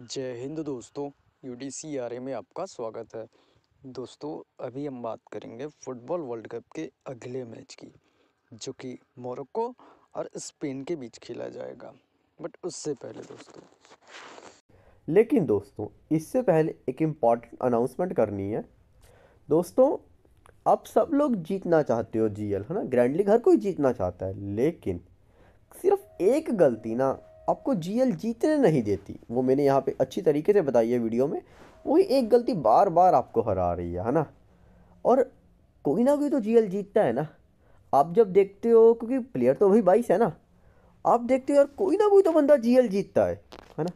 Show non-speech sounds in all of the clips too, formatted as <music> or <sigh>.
जय हिंद दोस्तों U D C R A में आपका स्वागत है दोस्तों अभी हम बात करेंगे फुटबॉल वर्ल्ड कप के अगले मैच की जो कि मोरक्को और स्पेन के बीच खेला जाएगा बट उससे पहले दोस्तों लेकिन दोस्तों इससे पहले एक इम्पॉर्टेंट अनाउंसमेंट करनी है दोस्तों आप सब लोग जीतना चाहते हो जीएल है ना ग्रैंडली हर कोई जीतना चाहता है लेकिन सिर्फ एक गलती ना आपको जीएल जीतने नहीं देती वो मैंने यहाँ पे अच्छी तरीके से बताई है वीडियो में वही एक गलती बार बार आपको हरा रही है है ना और कोई ना कोई तो जीएल जीतता है ना आप जब देखते हो क्योंकि प्लेयर तो वही बाईस है ना आप देखते हो यार कोई ना कोई तो बंदा जीएल जीतता है है ना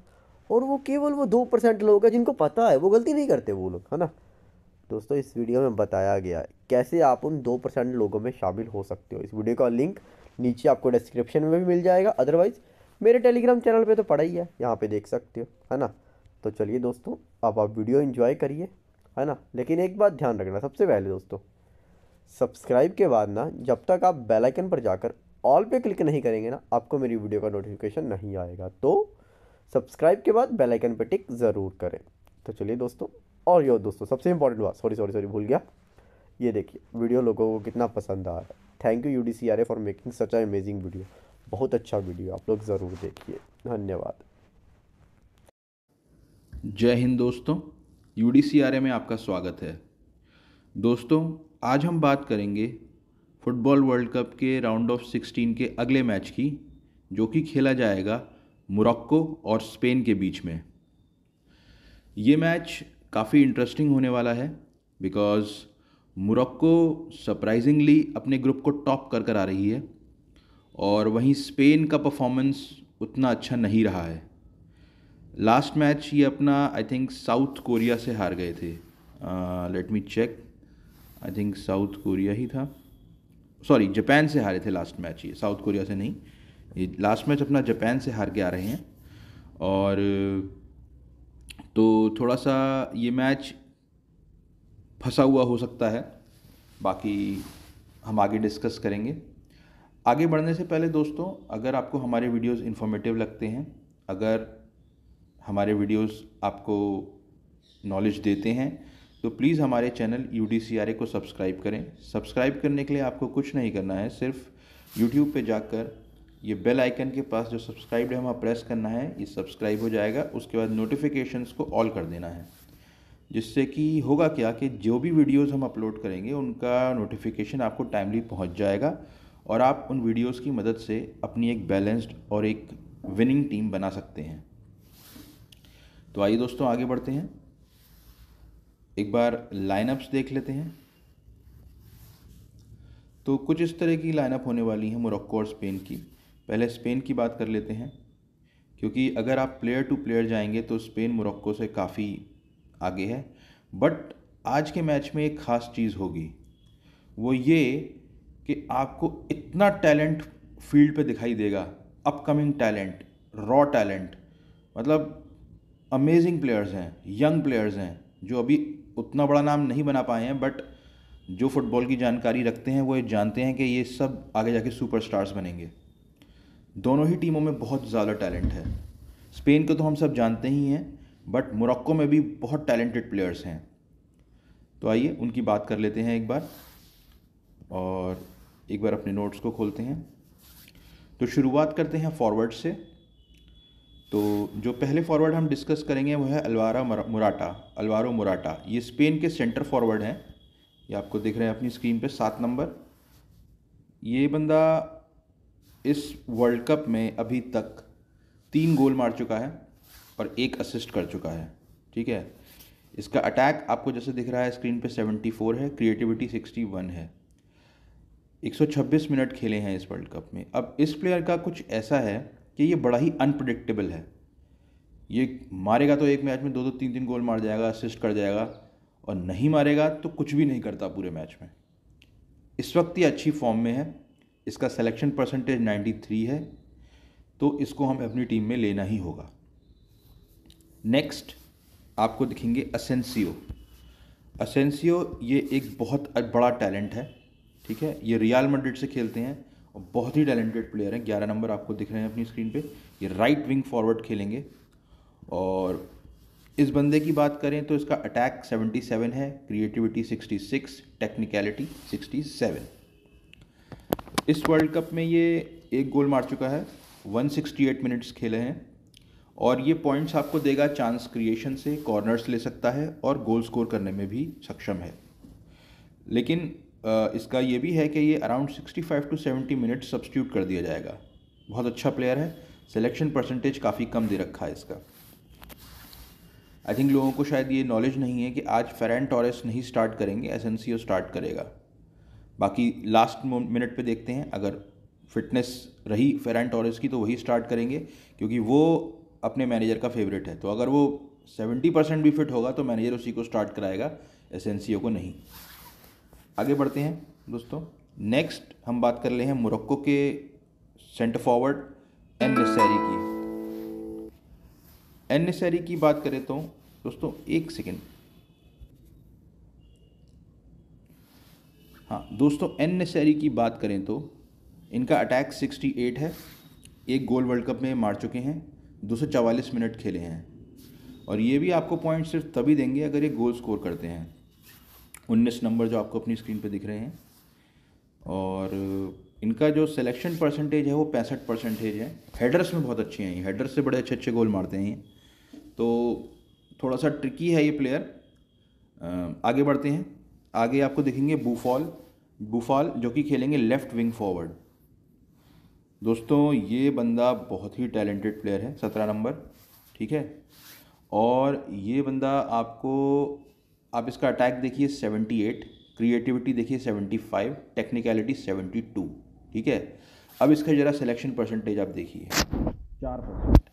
और वो केवल वो दो परसेंट लोग हैं जिनको पता है वो गलती नहीं करते वो लोग है ना दोस्तों इस वीडियो में बताया गया है कैसे आप उन दो परसेंट लोगों में शामिल हो सकते हो इस वीडियो का लिंक नीचे आपको डिस्क्रिप्शन में भी मिल जाएगा अदरवाइज़ मेरे टेलीग्राम चैनल पे तो पढ़ा ही है यहाँ पे देख सकते हो है ना तो चलिए दोस्तों अब आप वीडियो इन्जॉय करिए है ना लेकिन एक बात ध्यान रखना सबसे पहले दोस्तों सब्सक्राइब के बाद ना जब तक आप बेल आइकन पर जाकर ऑल पे क्लिक नहीं करेंगे ना आपको मेरी वीडियो का नोटिफिकेशन नहीं आएगा तो सब्सक्राइब के बाद बेल आइकन पर टिक ज़रूर करें तो चलिए दोस्तों और यो दोस्तों सबसे इंपॉर्टेंट बात सॉरी सॉरी सॉरी भूल गया ये देखिए वीडियो लोगों को कितना पसंद आ रहा है thank you U D C R A for making such a amazing video बहुत अच्छा वीडियो आप लोग ज़रूर देखिए धन्यवाद जय हिंद दोस्तों यू डी में आपका स्वागत है दोस्तों आज हम बात करेंगे फुटबॉल वर्ल्ड कप के राउंड ऑफ 16 के अगले मैच की जो कि खेला जाएगा मोरक्को और स्पेन के बीच में ये मैच काफ़ी इंटरेस्टिंग होने वाला है बिकॉज़ मोरक्को सरप्राइजिंगली अपने ग्रुप को टॉप कर कर आ रही है और वहीं स्पेन का परफॉर्मेंस उतना अच्छा नहीं रहा है लास्ट मैच ये अपना आई थिंक साउथ कोरिया से हार गए थे let me check I think South Korea ही था सॉरी जापान से हारे थे लास्ट मैच ये साउथ कोरिया से नहीं ये लास्ट मैच अपना जापान से हार के आ रहे हैं और तो थोड़ा सा ये मैच फंसा हुआ हो सकता है बाकी हम आगे डिस्कस करेंगे आगे बढ़ने से पहले दोस्तों अगर आपको हमारे वीडियोस इन्फॉर्मेटिव लगते हैं अगर हमारे वीडियोस आपको नॉलेज देते हैं तो प्लीज़ हमारे चैनल यू को सब्सक्राइब करें सब्सक्राइब करने के लिए आपको कुछ नहीं करना है सिर्फ यूट्यूब पे जाकर ये बेल आइकन के पास जो सब्सक्राइब है वहाँ प्रेस करना है ये सब्सक्राइब हो जाएगा उसके बाद नोटिफिकेशंस को ऑल कर देना है जिससे कि होगा क्या कि जो भी वीडियोस हम अपलोड करेंगे उनका नोटिफिकेशन आपको टाइमली पहुंच जाएगा और आप उन वीडियोस की मदद से अपनी एक बैलेंस्ड और एक विनिंग टीम बना सकते हैं तो आइए दोस्तों आगे बढ़ते हैं एक बार लाइनअप्स देख लेते हैं तो कुछ इस तरह की लाइनअप होने वाली है मोरक्को और स्पेन की पहले स्पेन की बात कर लेते हैं क्योंकि अगर आप प्लेयर टू प्लेयर जाएंगे तो स्पेन मोरक्को से काफ़ी आगे है बट आज के मैच में एक ख़ास चीज़ होगी वो ये कि आपको इतना टैलेंट फील्ड पे दिखाई देगा अपकमिंग टैलेंट रॉ टैलेंट मतलब अमेजिंग प्लेयर्स हैं यंग प्लेयर्स हैं जो अभी उतना बड़ा नाम नहीं बना पाए हैं बट जो फुटबॉल की जानकारी रखते हैं वो ये जानते हैं कि ये सब आगे जाके सुपरस्टार्स बनेंगे दोनों ही टीमों में बहुत ज़्यादा टैलेंट है स्पेन को तो हम सब जानते ही हैं बट मोरक्को में भी बहुत टैलेंटेड प्लेयर्स हैं तो आइए उनकी बात कर लेते हैं एक बार और एक बार अपने नोट्स को खोलते हैं तो शुरुआत करते हैं फॉरवर्ड से तो जो पहले फॉरवर्ड हम डिस्कस करेंगे वो है अलवारा मुराटा अलवारो मुराटा ये स्पेन के सेंटर फॉरवर्ड हैं ये आपको दिख रहे हैं अपनी स्क्रीन पे सात नंबर ये बंदा इस वर्ल्ड कप में अभी तक तीन गोल मार चुका है और एक असिस्ट कर चुका है ठीक है इसका अटैक आपको जैसे दिख रहा है स्क्रीन पे 74 है क्रिएटिविटी 61 है 126 मिनट खेले हैं इस वर्ल्ड कप में अब इस प्लेयर का कुछ ऐसा है कि ये बड़ा ही अनप्रडिक्टेबल है ये मारेगा तो एक मैच में दो दो तीन तीन गोल मार जाएगा असिस्ट कर जाएगा और नहीं मारेगा तो कुछ भी नहीं करता पूरे मैच में इस वक्त ही अच्छी फॉर्म में है इसका सेलेक्शन परसेंटेज 93 है तो इसको हमें अपनी टीम में लेना ही होगा नेक्स्ट आपको दिखेंगे असेंसियो असेंसियो ये एक बहुत बड़ा टैलेंट है ठीक है ये रियाल मड्रिड से खेलते हैं और बहुत ही टैलेंटेड प्लेयर हैं ग्यारह नंबर आपको दिख रहे हैं अपनी स्क्रीन पर ये राइट विंग फॉरवर्ड खेलेंगे और इस बंदे की बात करें तो इसका अटैक 77 है क्रिएटिविटी 66 टेक्निकलिटी 67 इस वर्ल्ड कप में ये एक गोल मार चुका है 168 मिनट्स खेले हैं और ये पॉइंट्स आपको देगा चांस क्रिएशन से कॉर्नर्स ले सकता है और गोल स्कोर करने में भी सक्षम है लेकिन इसका ये भी है कि ये अराउंड 65 टू 70 मिनट सब्सट्यूट कर दिया जाएगा बहुत अच्छा प्लेयर है सिलेक्शन परसेंटेज काफ़ी कम दे रखा है इसका आई थिंक लोगों को शायद ये नॉलेज नहीं है कि आज फेरन टॉरेस नहीं स्टार्ट करेंगे ओ स्टार्ट करेगा बाकी लास्ट मिनट पे देखते हैं अगर फिटनेस रही फेरन टॉरेस की तो वही स्टार्ट करेंगे क्योंकि वो अपने मैनेजर का फेवरेट है तो अगर वो सेवेंटी परसेंट भी फिट होगा तो मैनेजर उसी को स्टार्ट कराएगा ओ को नहीं आगे बढ़ते हैं दोस्तों नेक्स्ट हम बात कर ले हैं मोरक्को के सेंटर फॉरवर्ड एन नसैरी की एन नसैरी की बात करें तो दोस्तों एक सेकेंड हाँ दोस्तों एन नसैरी की बात करें तो इनका अटैक 68 है एक गोल वर्ल्ड कप में मार चुके हैं दो मिनट खेले हैं और ये भी आपको पॉइंट सिर्फ तभी देंगे अगर ये गोल स्कोर करते हैं उन्नीस नंबर जो आपको अपनी स्क्रीन पर दिख रहे हैं और इनका जो सिलेक्शन परसेंटेज है वो पैंसठ परसेंटेज है हेडर्स में बहुत अच्छे हैं हेडर्स से बड़े अच्छे अच्छे गोल मारते हैं तो थोड़ा सा ट्रिकी है ये प्लेयर आगे बढ़ते हैं आगे आपको दिखेंगे बूफॉल बूफॉल जो कि खेलेंगे लेफ्ट विंग फॉरवर्ड दोस्तों ये बंदा बहुत ही टैलेंटेड प्लेयर है सत्रह नंबर ठीक है और ये बंदा आपको आप इसका अटैक देखिए 78 क्रिएटिविटी देखिए 75 टेक्निकलिटी 72 ठीक है अब इसका ज़रा सिलेक्शन परसेंटेज आप देखिए चार परसेंट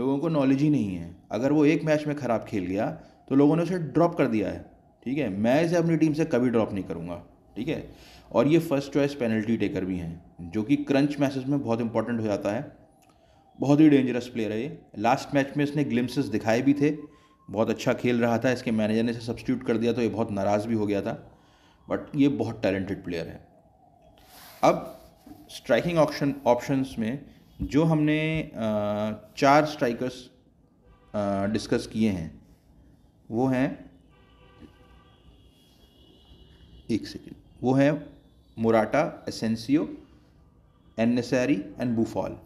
लोगों को नॉलेज ही नहीं है अगर वो एक मैच में ख़राब खेल गया तो लोगों ने उसे ड्रॉप कर दिया है ठीक है मैं इसे अपनी टीम से कभी ड्रॉप नहीं करूँगा ठीक है और ये फर्स्ट चॉइस पेनल्टी टेकर भी हैं जो कि क्रंच मैचेस में बहुत इंपॉर्टेंट हो जाता है बहुत ही डेंजरस प्लेयर है ये लास्ट मैच में इसने ग्लिम्सेस दिखाए भी थे बहुत अच्छा खेल रहा था इसके मैनेजर ने इसे सब्सिट्यूट कर दिया तो ये बहुत नाराज़ भी हो गया था बट ये बहुत टैलेंटेड प्लेयर है अब स्ट्राइकिंग ऑप्शन ऑप्शंस में जो हमने चार स्ट्राइकर्स डिस्कस किए हैं वो हैं एक सेकेंड वो हैं मोराटा एसेंसियो एनसेरी एंड बूफॉल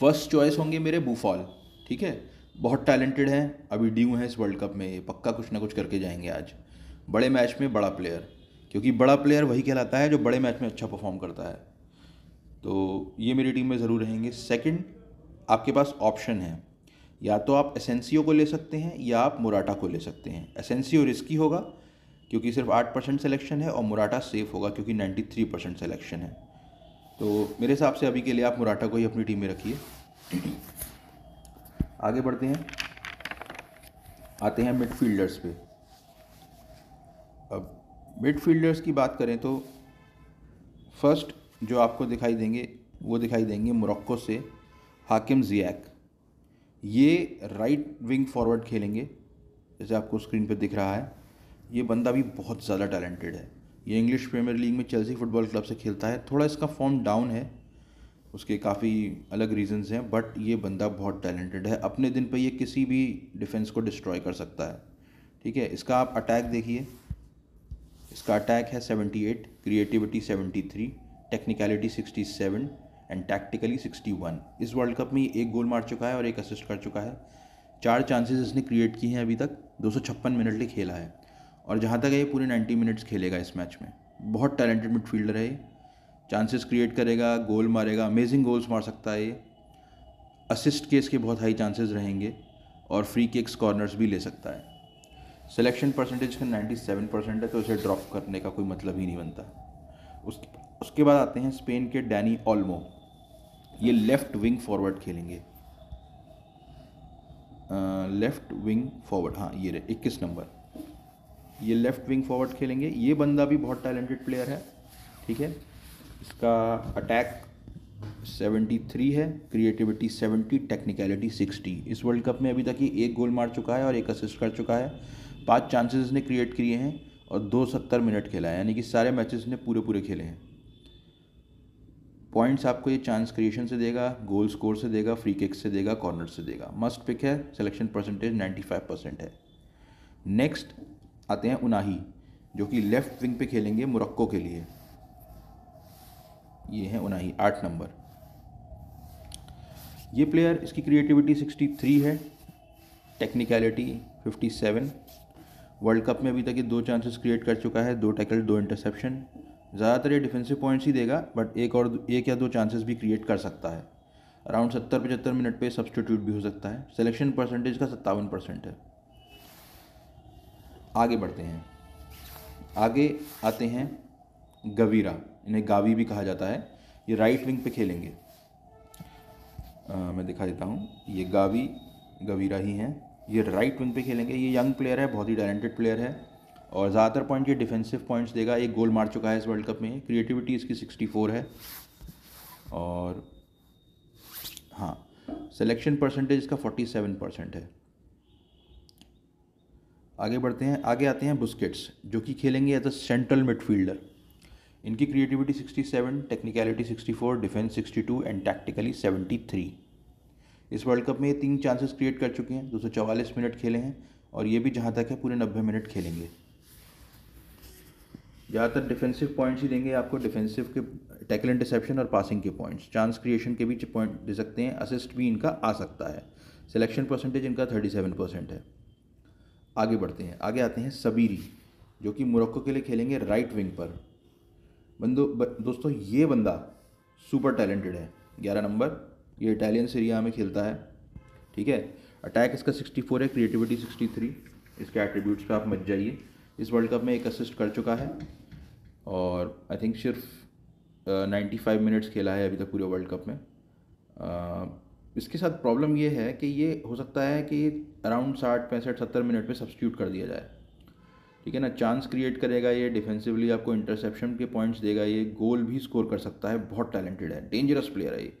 फर्स्ट चॉइस होंगे मेरे बूफॉल ठीक है बहुत टैलेंटेड हैं अभी ड्यू हैं इस वर्ल्ड कप में पक्का कुछ ना कुछ करके जाएंगे आज बड़े मैच में बड़ा प्लेयर क्योंकि बड़ा प्लेयर वही कहलाता है जो बड़े मैच में अच्छा परफॉर्म करता है तो ये मेरी टीम में ज़रूर रहेंगे सेकंड आपके पास ऑप्शन है या तो आप एसेंसियो को ले सकते हैं या आप मुराटा को ले सकते हैं एसेंसियो रिस्की होगा क्योंकि सिर्फ आठ परसेंट सेलेक्शन है और मुराटा सेफ होगा क्योंकि नाइन्टी थ्री परसेंट सेलेक्शन है तो मेरे हिसाब से अभी के लिए आप मुराटा को ही अपनी टीम में रखिए आगे बढ़ते हैं आते हैं मिडफील्डर्स पे अब मिडफील्डर्स की बात करें तो फर्स्ट जो आपको दिखाई देंगे वो दिखाई देंगे मोरक्को से हाकिम ज़ियाक ये राइट विंग फॉरवर्ड खेलेंगे जैसे आपको स्क्रीन पर दिख रहा है ये बंदा भी बहुत ज़्यादा टैलेंटेड है ये इंग्लिश प्रीमियर लीग में चेल्सी फुटबॉल क्लब से खेलता है थोड़ा इसका फॉर्म डाउन है उसके काफ़ी अलग रीजंस हैं बट ये बंदा बहुत टैलेंटेड है अपने दिन पे ये किसी भी डिफेंस को डिस्ट्रॉय कर सकता है ठीक है इसका आप अटैक देखिए इसका अटैक है 78 क्रिएटिविटी 73 टेक्निकलिटी 67 एंड टैक्टिकली 61 इस वर्ल्ड कप में ये एक गोल मार चुका है और एक असिस्ट कर चुका है चार चांसेस इसने क्रिएट किए हैं अभी तक दो मिनट लिए खेला है और जहाँ तक है ये पूरे 90 मिनट्स खेलेगा इस मैच में बहुत टैलेंटेड मिडफील्डर है ये चांसेस क्रिएट करेगा गोल मारेगा अमेजिंग गोल्स मार सकता है ये असिस्ट के इसके बहुत हाई चांसेस रहेंगे और फ्री किक्स कॉर्नर्स भी ले सकता है सिलेक्शन परसेंटेज का नाइन्टी सेवन परसेंट है तो उसे ड्रॉप करने का कोई मतलब ही नहीं बनता उसके उसके बाद आते हैं स्पेन के डैनी ऑलमो ये लेफ़्ट विंग फॉरवर्ड खेलेंगे लेफ़्ट विंग फॉरवर्ड हाँ ये रहे इक्कीस नंबर ये लेफ़्ट विंग फॉरवर्ड खेलेंगे ये बंदा भी बहुत टैलेंटेड प्लेयर है ठीक है इसका अटैक 73 है क्रिएटिविटी 70 टेक्निकलिटी 60 इस वर्ल्ड कप में अभी तक ही एक गोल मार चुका है और एक असिस्ट कर चुका है पांच चांसेस ने क्रिएट किए हैं और दो सत्तर मिनट खेला है यानी कि सारे मैचेस ने पूरे पूरे खेले हैं पॉइंट्स आपको ये चांस क्रिएशन से देगा गोल स्कोर से देगा फ्री किक से देगा कॉर्नर से देगा मस्ट पिक है सिलेक्शन परसेंटेज फाइव परसेंट है नेक्स्ट आते हैं उनाही जो कि लेफ्ट विंग पे खेलेंगे मुरक्को के लिए ये है उनाही आठ नंबर ये प्लेयर इसकी क्रिएटिविटी 63 है टेक्निकलिटी 57 वर्ल्ड कप में अभी तक ये दो चांसेस क्रिएट कर चुका है दो टैकल दो इंटरसेप्शन ज़्यादातर ये डिफेंसिव पॉइंट्स ही देगा बट एक और एक या दो चांसेस भी क्रिएट कर सकता है अराउंड सत्तर पचहत्तर मिनट पे सब्सटीट्यूट भी हो सकता है सिलेक्शन परसेंटेज का सत्तावन परसेंट है आगे बढ़ते हैं आगे आते हैं गवीरा इन्हें गावी भी कहा जाता है ये राइट विंग पे खेलेंगे आ, मैं दिखा देता हूँ ये गावी गवीरा ही हैं ये राइट विंग पे खेलेंगे ये यंग प्लेयर है बहुत ही टैलेंटेड प्लेयर है और ज़्यादातर पॉइंट ये डिफेंसिव पॉइंट्स देगा एक गोल मार चुका है इस वर्ल्ड कप में क्रिएटिविटी इसकी सिक्सटी फोर है और हाँ सिलेक्शन परसेंटेज इसका फोर्टी सेवन परसेंट है आगे बढ़ते हैं आगे आते हैं बुस्केट्स जो कि खेलेंगे एज अ सेंट्रल मिडफील्डर इनकी creativity 67, technicality 64, defence 62 and tactically 73 इस वर्ल्ड कप में ये तीन चांसेस क्रिएट कर चुके हैं दो मिनट खेले हैं और ये भी जहाँ तक है पूरे नब्बे मिनट खेलेंगे ज़्यादातर डिफेंसिव पॉइंट्स ही देंगे आपको डिफेंसिव के टैकल डिसेप्शन और पासिंग के पॉइंट्स चांस क्रिएशन के भी पॉइंट दे सकते हैं असिस्ट भी इनका आ सकता है सिलेक्शन परसेंटेज इनका थर्टी सेवन परसेंट है आगे बढ़ते हैं आगे आते हैं सबीरी जो कि मोरक्को के लिए खेलेंगे राइट विंग पर बंदो दोस्तों ये बंदा सुपर टैलेंटेड है ग्यारह नंबर ये इटालियन सीरिया में खेलता है ठीक है अटैक इसका फोर है क्रिएटिविटी थ्री इसके एट्रीब्यूट्स पर आप मच जाइए इस वर्ल्ड कप में एक असिस्ट कर चुका है और आई थिंक सिर्फ नाइन्टी फाइव मिनट्स खेला है अभी तक पूरे वर्ल्ड कप में uh, इसके साथ प्रॉब्लम ये है कि ये हो सकता है कि अराउंड साठ पैंसठ सत्तर मिनट में सब्सिट्यूट कर दिया जाए ठीक है ना चांस क्रिएट करेगा ये डिफेंसिवली आपको इंटरसेप्शन के पॉइंट्स देगा ये गोल भी स्कोर कर सकता है बहुत टैलेंटेड है डेंजरस प्लेयर है ये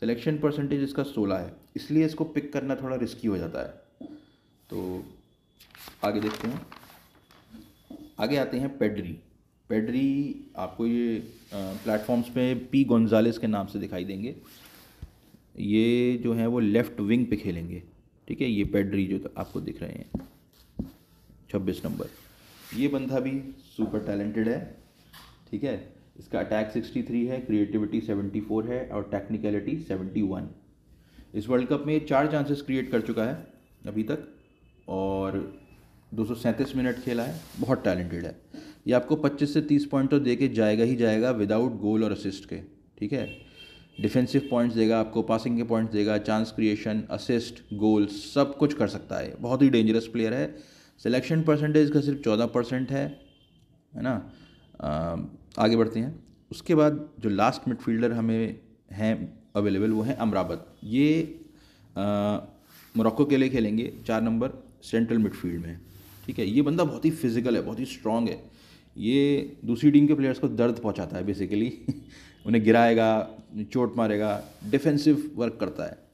सिलेक्शन परसेंटेज इसका सोलह है इसलिए इसको पिक करना थोड़ा रिस्की हो जाता है तो आगे देखते हैं आगे आते हैं पेडरी पेडरी आपको ये प्लेटफॉर्म्स पे पी गोंजालेस के नाम से दिखाई देंगे ये जो है वो लेफ़्ट विंग पे खेलेंगे ठीक है ये पेडरी जो आपको दिख रहे हैं छब्बीस नंबर ये बंदा भी सुपर टैलेंटेड है ठीक है इसका अटैक 63 है क्रिएटिविटी 74 है और टेक्निकलिटी 71 इस वर्ल्ड कप में चार चांसेस क्रिएट कर चुका है अभी तक और दो मिनट खेला है बहुत टैलेंटेड है ये आपको 25 से 30 पॉइंट तो दे के जाएगा ही जाएगा विदाउट गोल और असिस्ट के ठीक है डिफेंसिव पॉइंट्स देगा आपको पासिंग के पॉइंट्स देगा चांस क्रिएशन असिस्ट गोल सब कुछ कर सकता है बहुत ही डेंजरस प्लेयर है सिलेक्शन परसेंटेज का सिर्फ चौदह परसेंट है है ना आगे बढ़ते हैं उसके बाद जो लास्ट मिडफील्डर हमें हैं अवेलेबल वो हैं अमराबत ये मोरक्को के लिए खेलेंगे चार नंबर सेंट्रल मिडफील्ड में ठीक है ये बंदा बहुत ही फिजिकल है बहुत ही स्ट्रांग है ये दूसरी टीम के प्लेयर्स को दर्द पहुंचाता है बेसिकली <laughs> उन्हें गिराएगा चोट मारेगा डिफेंसिव वर्क करता है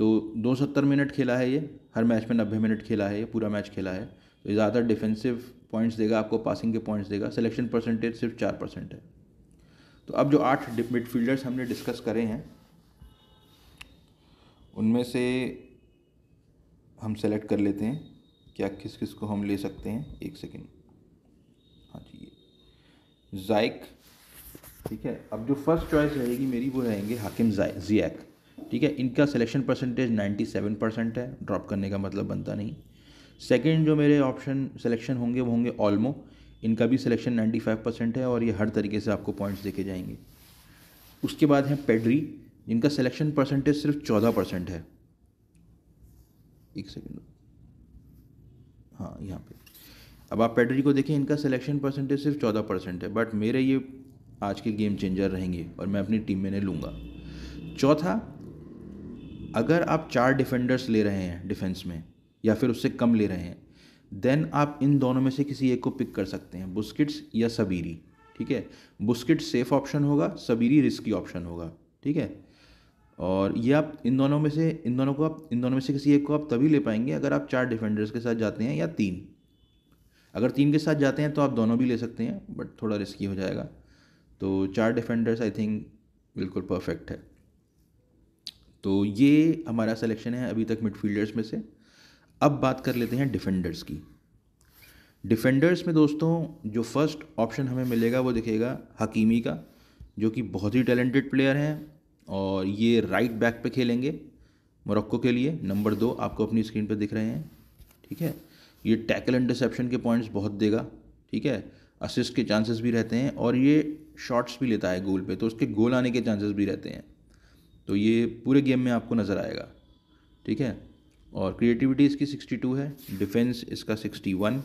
तो दो सत्तर मिनट खेला है ये हर मैच में नब्बे मिनट खेला है ये पूरा मैच खेला है तो ज़्यादा डिफेंसिव पॉइंट्स देगा आपको पासिंग के पॉइंट्स देगा सिलेक्शन परसेंटेज सिर्फ चार परसेंट है तो अब जो आठ मिडफील्डर्स हमने डिस्कस करे हैं उनमें से हम सेलेक्ट कर लेते हैं क्या किस किस को हम ले सकते हैं एक सेकेंड हाँ जी ये जाइक ठीक है अब जो फर्स्ट चॉइस रहेगी मेरी वो रहेंगे हाकिम जाय ठीक है इनका सिलेक्शन परसेंटेज 97 परसेंट है ड्रॉप करने का मतलब बनता नहीं सेकेंड जो मेरे ऑप्शन सिलेक्शन होंगे वो होंगे ऑलमो इनका भी सिलेक्शन 95 परसेंट है और ये हर तरीके से आपको पॉइंट्स देखे जाएंगे उसके बाद है पेडरी जिनका सिलेक्शन परसेंटेज सिर्फ चौदह परसेंट है एक सेकेंड हाँ यहाँ पे अब आप पेडरी को देखें इनका सिलेक्शन परसेंटेज सिर्फ चौदह परसेंट है बट मेरे ये आज के गेम चेंजर रहेंगे और मैं अपनी टीम में नहीं लूँगा चौथा अगर आप चार डिफेंडर्स ले रहे हैं डिफेंस में या फिर उससे कम ले रहे हैं देन आप इन दोनों में से किसी एक को पिक कर सकते हैं बुस्किट्स या सबीरी ठीक है बुस्किट सेफ ऑप्शन होगा सबीरी रिस्की ऑप्शन होगा ठीक है और ये आप इन दोनों में से इन दोनों को आप इन दोनों में से किसी एक को आप तभी ले पाएंगे अगर आप चार डिफेंडर्स के साथ जाते हैं या तीन अगर तीन के साथ जाते हैं तो आप दोनों भी ले सकते हैं बट थोड़ा रिस्की हो जाएगा तो चार डिफेंडर्स आई थिंक बिल्कुल परफेक्ट है तो ये हमारा सिलेक्शन है अभी तक मिडफील्डर्स में से अब बात कर लेते हैं डिफेंडर्स की डिफेंडर्स में दोस्तों जो फर्स्ट ऑप्शन हमें मिलेगा वो दिखेगा हकीमी का जो कि बहुत ही टैलेंटेड प्लेयर हैं और ये राइट बैक पे खेलेंगे मोरक्को के लिए नंबर दो आपको अपनी स्क्रीन पर दिख रहे हैं ठीक है ये टैकल इंटरसेप्शन के पॉइंट्स बहुत देगा ठीक है असिस्ट के चांसेस भी रहते हैं और ये शॉट्स भी लेता है गोल पे तो उसके गोल आने के चांसेस भी रहते हैं तो ये पूरे गेम में आपको नज़र आएगा ठीक है और क्रिएटिविटी इसकी 62 है डिफेंस इसका 61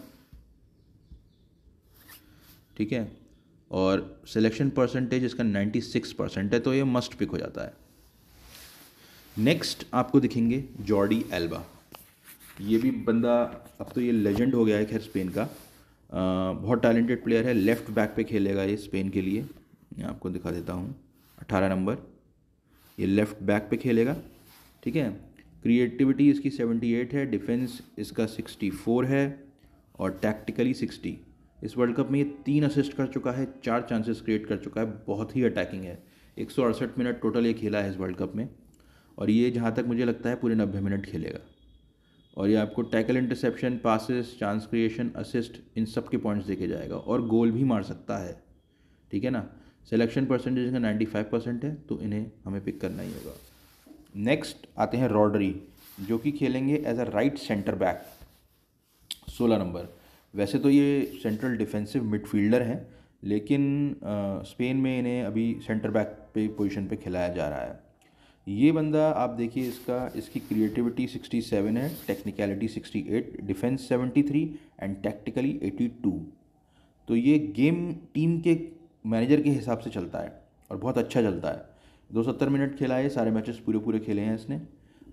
ठीक है और सिलेक्शन परसेंटेज इसका 96 परसेंट है तो ये मस्ट पिक हो जाता है नेक्स्ट आपको दिखेंगे जॉर्डी एल्बा ये भी बंदा अब तो ये लेजेंड हो गया है खैर स्पेन का आ, बहुत टैलेंटेड प्लेयर है लेफ़्ट बैक पे खेलेगा ये स्पेन के लिए मैं आपको दिखा देता हूँ अट्ठारह नंबर ये लेफ्ट बैक पे खेलेगा ठीक है क्रिएटिविटी इसकी 78 है डिफेंस इसका 64 है और टैक्टिकली 60 इस वर्ल्ड कप में ये तीन असिस्ट कर चुका है चार चांसेस क्रिएट कर चुका है बहुत ही अटैकिंग है एक मिनट टोटल ये खेला है इस वर्ल्ड कप में और ये जहाँ तक मुझे लगता है पूरे नब्बे मिनट खेलेगा और ये आपको tackle interception passes chance creation assist इन सब के पॉइंट्स देखे जाएगा और गोल भी मार सकता है ठीक है ना सिलेक्शन परसेंटेज का 95 परसेंट है तो इन्हें हमें पिक करना ही होगा नेक्स्ट आते हैं रॉडरी जो कि खेलेंगे as a right centre back सोलह नंबर वैसे तो ये सेंट्रल डिफेंसिव मिडफील्डर हैं लेकिन स्पेन में इन्हें अभी सेंटर बैक पे पोजीशन पे खिलाया जा रहा है ये बंदा आप देखिए इसका इसकी क्रिएटिविटी 67 है टेक्निकलिटी 68 डिफेंस 73 एंड टैक्टिकली 82 तो ये गेम टीम के मैनेजर के हिसाब से चलता है और बहुत अच्छा चलता है दो सत्तर मिनट खेला है सारे मैचेस पूरे पूरे खेले हैं इसने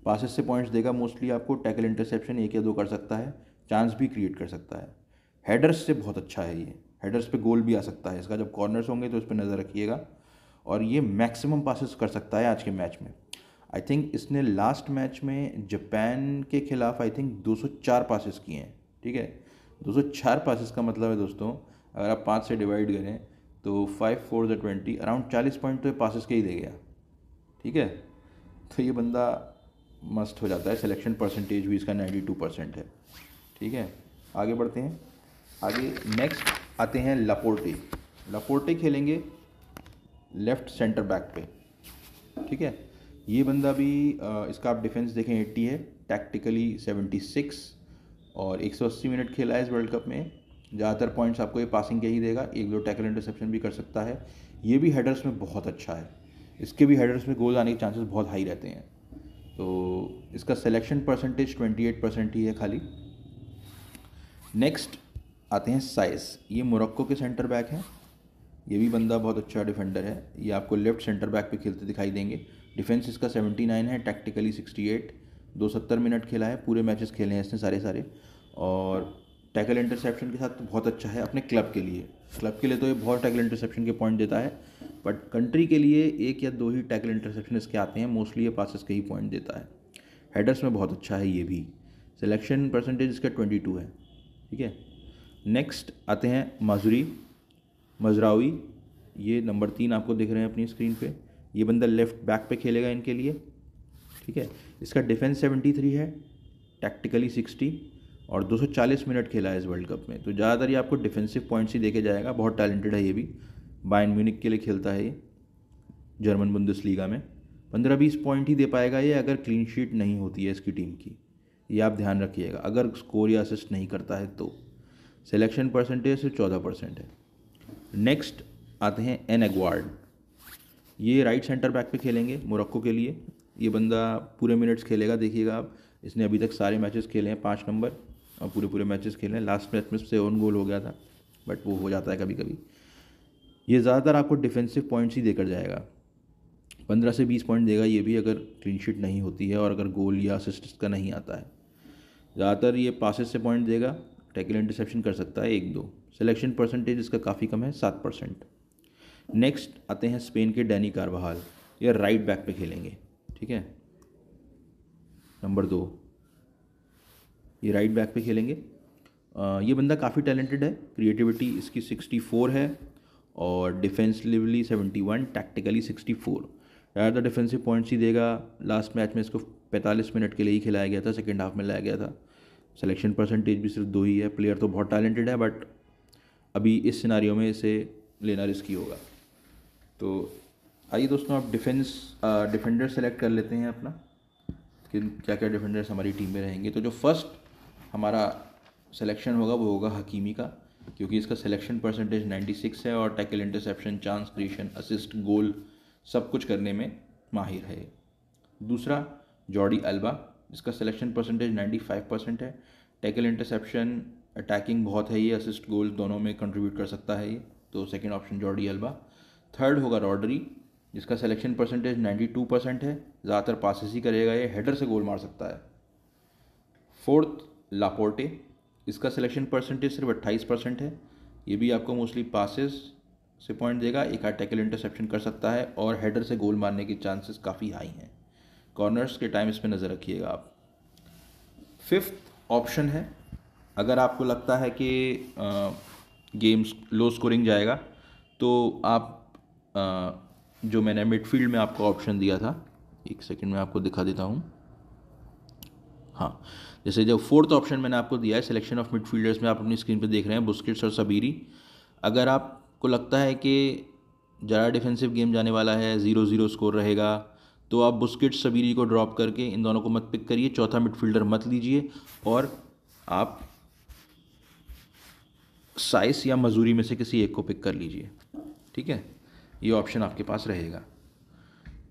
पासिस से पॉइंट्स देगा मोस्टली आपको टैकल इंटरसेप्शन एक या दो कर सकता है चांस भी क्रिएट कर सकता है हेडर्स से बहुत अच्छा है ये हेडर्स पे गोल भी आ सकता है इसका जब कॉर्नर्स होंगे तो इस पर नज़र रखिएगा और ये मैक्सिमम पासिस कर सकता है आज के मैच में आई थिंक इसने लास्ट मैच में जापान के खिलाफ आई थिंक 204 पासिस किए हैं ठीक है 204 पासिस का मतलब है दोस्तों अगर आप पाँच से डिवाइड करें तो five four the twenty around चालीस पॉइंट तो ये पासिस के ही दे गया ठीक है तो ये बंदा मस्त हो जाता है सिलेक्शन परसेंटेज भी इसका नाइन्टी टू परसेंट है ठीक है आगे बढ़ते हैं आगे नेक्स्ट आते हैं लपोर्टे लपोर्टे खेलेंगे लेफ़्ट सेंटर बैक पे ठीक है ये बंदा भी इसका आप डिफेंस देखें 80 है टैक्टिकली 76 और 180 मिनट खेला है इस वर्ल्ड कप में ज़्यादातर पॉइंट्स आपको ये पासिंग के ही देगा एक दो टैकल इंटरसेप्शन भी कर सकता है ये भी हेडर्स में बहुत अच्छा है इसके भी हेडर्स में गोल आने के चांसेस बहुत हाई रहते हैं तो इसका सिलेक्शन परसेंटेज 28 परसेंट ही है खाली नेक्स्ट आते हैं साइस ये मोरक्को के सेंटर बैक हैं ये भी बंदा बहुत अच्छा डिफेंडर है ये आपको लेफ्ट सेंटर बैक पे खेलते दिखाई देंगे डिफेंस इसका 79 है टैक्टिकली 68 270 मिनट खेला है पूरे मैचेस खेले हैं इसने सारे सारे और टैकल इंटरसेप्शन के साथ तो बहुत अच्छा है अपने क्लब के लिए क्लब के लिए तो ये बहुत टैकल इंटरसेप्शन के पॉइंट देता है बट कंट्री के लिए एक या दो ही टैकल इंटरसेप्शन इसके आते हैं मोस्टली ये पासिस के ही पॉइंट देता है हेडर्स में बहुत अच्छा है ये भी सिलेक्शन परसेंटेज इसका ट्वेंटी टू है ठीक है नेक्स्ट आते हैं मजूरी मजरावी ये नंबर तीन आपको दिख रहे हैं अपनी स्क्रीन पे ये बंदा लेफ्ट बैक पे खेलेगा इनके लिए ठीक है इसका डिफेंस सेवेंटी थ्री है टैक्टिकली सिक्सटी और 240 मिनट खेला है इस वर्ल्ड कप में तो ज़्यादातर ये आपको डिफेंसिव पॉइंट्स ही देखे जाएगा बहुत टैलेंटेड है ये भी बायन म्यूनिक के लिए खेलता है ये जर्मन बुंदस लीगा में पंद्रह बीस पॉइंट ही दे पाएगा ये अगर क्लीन शीट नहीं होती है इसकी टीम की ये आप ध्यान रखिएगा अगर स्कोर या असिस्ट नहीं करता है तो सिलेक्शन परसेंटेज सिर्फ चौदह परसेंट है नेक्स्ट आते हैं एन एगवार्ड ये राइट सेंटर बैक पे खेलेंगे मोरक्को के लिए ये बंदा पूरे मिनट्स खेलेगा देखिएगा आप इसने अभी तक सारे मैचेस खेले हैं पाँच नंबर और पूरे पूरे मैचेस खेले लास्ट मैच में से ओन गोल हो गया था बट वो हो जाता है कभी कभी ये ज़्यादातर आपको डिफेंसिव पॉइंट्स ही देकर जाएगा पंद्रह से बीस पॉइंट देगा ये भी अगर क्लीन शीट नहीं होती है और अगर गोल या असिस्ट का नहीं आता है ज़्यादातर ये पासिस से पॉइंट देगा टैकल इंटरसेप्शन कर सकता है एक दो सिलेक्शन परसेंटेज इसका काफ़ी कम है सात परसेंट नेक्स्ट आते हैं स्पेन के डैनी कार्बहाल ये राइट बैक पे खेलेंगे ठीक है नंबर दो ये राइट बैक पे खेलेंगे आ, ये बंदा काफ़ी टैलेंटेड है क्रिएटिविटी इसकी 64 है और डिफेंसिवली 71 टैक्टिकली 64 ज़्यादा डिफेंसिव पॉइंट्स ही देगा लास्ट मैच में इसको 45 मिनट के लिए ही खिलाया गया था सेकेंड हाफ में लाया गया था सिलेक्शन परसेंटेज भी सिर्फ दो ही है प्लेयर तो बहुत टैलेंटेड है बट अभी इस सिनारियों में इसे लेना रिस्की होगा तो आइए दोस्तों आप डिफेंस डिफेंडर सेलेक्ट कर लेते हैं अपना कि क्या क्या डिफेंडर्स हमारी टीम में रहेंगे तो जो फर्स्ट हमारा सिलेक्शन होगा वो होगा हकीमी का क्योंकि इसका सिलेक्शन परसेंटेज 96 है और tackle interception chance creation assist goal सब कुछ करने में माहिर है दूसरा जॉडी अल्बा इसका सिलेक्शन परसेंटेज 95 परसेंट है टैकल इंटरसेप्शन अटैकिंग बहुत है ये असिस्ट गोल दोनों में कंट्रीब्यूट कर सकता है ये तो second option Jordi Alba third होगा रॉडरी जिसका सिलेक्शन परसेंटेज 92 परसेंट है ज़्यादातर पासिस ही करेगा ये हेडर से गोल मार सकता है फोर्थ लापोर्टे इसका सिलेक्शन परसेंटेज सिर्फ अट्ठाईस परसेंट है ये भी आपको मोस्टली पासिस से पॉइंट देगा एक आठ टैकल इंटरसेप्शन कर सकता है और हेडर से गोल मारने के चांसेस काफ़ी हाई हैं कॉर्नर्स के टाइम इस पर नज़र रखिएगा आप फिफ्थ ऑप्शन है अगर आपको लगता है कि गेम्स लो स्कोरिंग जाएगा तो आप आ, जो मैंने मिडफील्ड में आपको ऑप्शन दिया था एक सेकंड में आपको दिखा देता हूँ हाँ जैसे जो फोर्थ ऑप्शन मैंने आपको दिया है सिलेक्शन ऑफ मिडफील्डर्स में आप अपनी स्क्रीन पर देख रहे हैं बुस्किट्स और सबीरी अगर आपको लगता है कि ज़रा डिफेंसिव गेम जाने वाला है ज़ीरो ज़ीरो स्कोर रहेगा तो आप बुस्किट्स सबीरी को ड्रॉप करके इन दोनों को मत पिक करिए चौथा मिडफील्डर मत लीजिए और आप साइस या मजूरी में से किसी एक को पिक कर लीजिए ठीक है ये ऑप्शन आपके पास रहेगा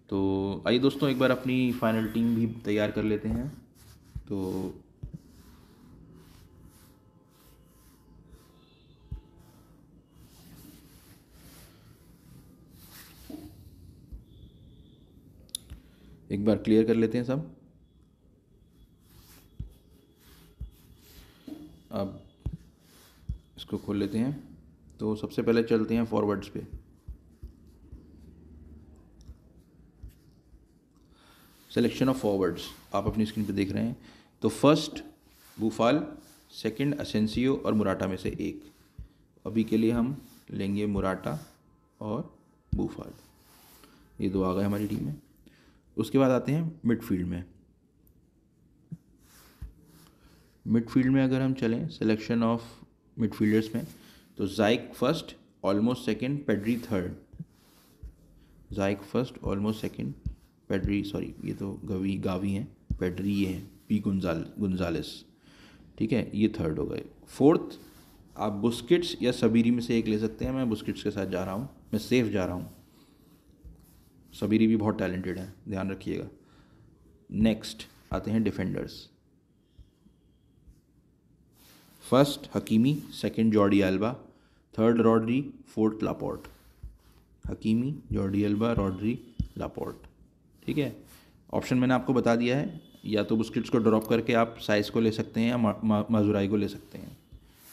तो आइए दोस्तों एक बार अपनी फाइनल टीम भी तैयार कर लेते हैं तो एक बार क्लियर कर लेते हैं सब अब इसको खोल लेते हैं तो सबसे पहले चलते हैं फॉरवर्ड्स पे सिलेक्शन ऑफ फॉरवर्ड्स आप अपनी स्क्रीन पे देख रहे हैं तो फर्स्ट बुफाल सेकंड असेंसियो और मुराटा में से एक अभी के लिए हम लेंगे मुराटा और बुफाल ये दो आ गए हमारी टीम में उसके बाद आते हैं मिडफील्ड में मिडफील्ड में अगर हम चलें सिलेक्शन ऑफ मिडफील्डर्स में तो जाइक first almost second Pedri third जाइक first almost second Pedri sorry ये तो गवी गावी हैं पेड्री ये हैं पी गुंजाल गुंजालिस ठीक है ये थर्ड हो गए फोर्थ आप बुस्किट्स या सबीरी में से एक ले सकते हैं मैं बुस्किट्स के साथ जा रहा हूँ मैं सेफ जा रहा हूँ सबीरी भी बहुत टैलेंटेड है ध्यान रखिएगा नेक्स्ट आते हैं defenders first Hakimi second Jordi Alba third Rodri fourth Laporte Hakimi Jordi Alba Rodri Laporte ठीक है ऑप्शन मैंने आपको बता दिया है या तो बुस्किट्स को ड्रॉप करके आप साइज को ले सकते हैं या मजुराई को ले सकते हैं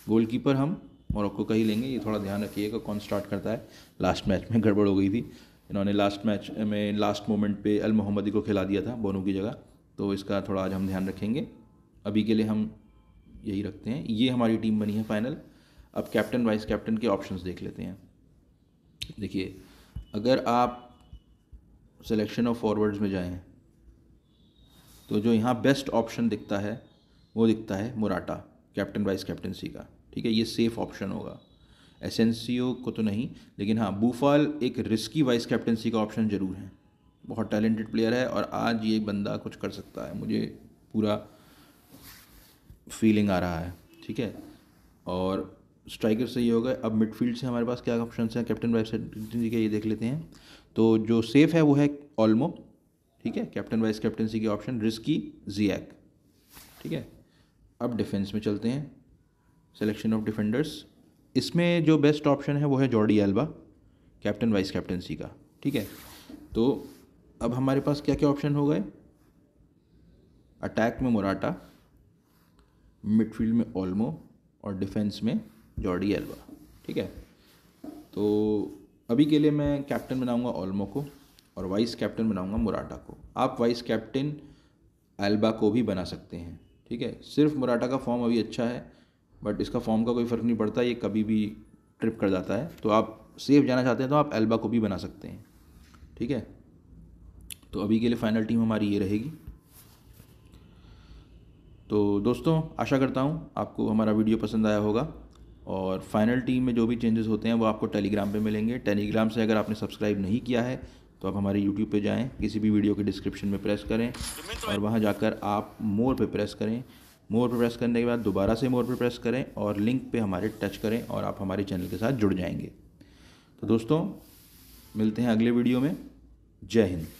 गोलकीपर हम मोरक्को का ही लेंगे ये थोड़ा ध्यान रखिएगा कौन स्टार्ट करता है लास्ट मैच में गड़बड़ हो गई थी इन्होंने लास्ट मैच में लास्ट मोमेंट पे अल मोहम्मदी को खिला दिया था बोनू की जगह तो इसका थोड़ा आज हम ध्यान रखेंगे अभी के लिए हम यही रखते हैं ये हमारी टीम बनी है फाइनल अब कैप्टन वाइस कैप्टन के ऑप्शंस देख लेते हैं देखिए अगर आप सिलेक्शन ऑफ फॉरवर्ड्स में जाएं तो जो यहाँ बेस्ट ऑप्शन दिखता है वो दिखता है मुराटा कैप्टन वाइस कैप्टनसी का ठीक है ये सेफ़ ऑप्शन होगा ओ को तो नहीं लेकिन हाँ बूफाल एक रिस्की वाइस कैप्टनसी का ऑप्शन ज़रूर है बहुत टैलेंटेड प्लेयर है और आज ये बंदा कुछ कर सकता है मुझे पूरा फीलिंग आ रहा है ठीक है और स्ट्राइकर से ये होगा अब मिडफील्ड से हमारे पास क्या ऑप्शन हैं कैप्टन वाइस कैप्टनसी के ये देख लेते हैं तो जो सेफ़ है वो है ऑलमो ठीक है कैप्टन वाइस कैप्टनसी के ऑप्शन रिस्की जियाक ठीक है अब डिफेंस में चलते हैं सेलेक्शन ऑफ डिफेंडर्स इसमें जो बेस्ट ऑप्शन है वो है Jordi Alba captain vice captaincy का ठीक है तो अब हमारे पास क्या क्या ऑप्शन हो गए अटैक में मोराटा मिडफील्ड में ओल्मो और डिफेंस में जॉर्डी एल्बा ठीक है तो अभी के लिए मैं कैप्टन बनाऊंगा ओल्मो को और वाइस कैप्टन बनाऊंगा मोराटा को आप वाइस कैप्टन एल्बा को भी बना सकते हैं ठीक है सिर्फ मोराटा का फॉर्म अभी अच्छा है बट इसका फॉर्म का कोई फ़र्क नहीं पड़ता ये कभी भी ट्रिप कर जाता है तो आप सेफ जाना चाहते हैं तो आप एल्बा को भी बना सकते हैं ठीक है तो अभी के लिए फ़ाइनल टीम हमारी ये रहेगी तो दोस्तों आशा करता हूँ आपको हमारा वीडियो पसंद आया होगा और फाइनल टीम में जो भी चेंजेस होते हैं वो आपको टेलीग्राम पे मिलेंगे टेलीग्राम से अगर आपने सब्सक्राइब नहीं किया है तो आप हमारे यूट्यूब पे जाएं किसी भी वीडियो के डिस्क्रिप्शन में प्रेस करें और वहाँ जाकर आप मोर पे प्रेस करें मोर पर प्रेस करने के बाद दोबारा से मोर पर प्रेस करें और लिंक पे हमारे टच करें और आप हमारे चैनल के साथ जुड़ जाएंगे तो दोस्तों मिलते हैं अगले वीडियो में जय हिंद